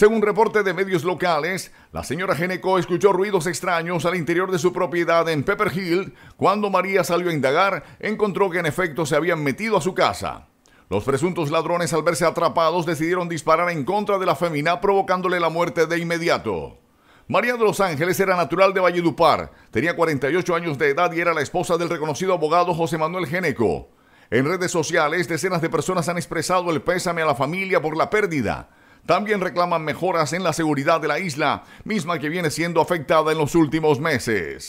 Según reporte de medios locales, la señora Geneco escuchó ruidos extraños al interior de su propiedad en Pepper Hill. Cuando María salió a indagar, encontró que en efecto se habían metido a su casa. Los presuntos ladrones, al verse atrapados, decidieron disparar en contra de la femina, provocándole la muerte de inmediato. María de los Ángeles era natural de Valledupar, tenía 48 años de edad y era la esposa del reconocido abogado José Manuel Geneco. En redes sociales, decenas de personas han expresado el pésame a la familia por la pérdida. También reclaman mejoras en la seguridad de la isla, misma que viene siendo afectada en los últimos meses.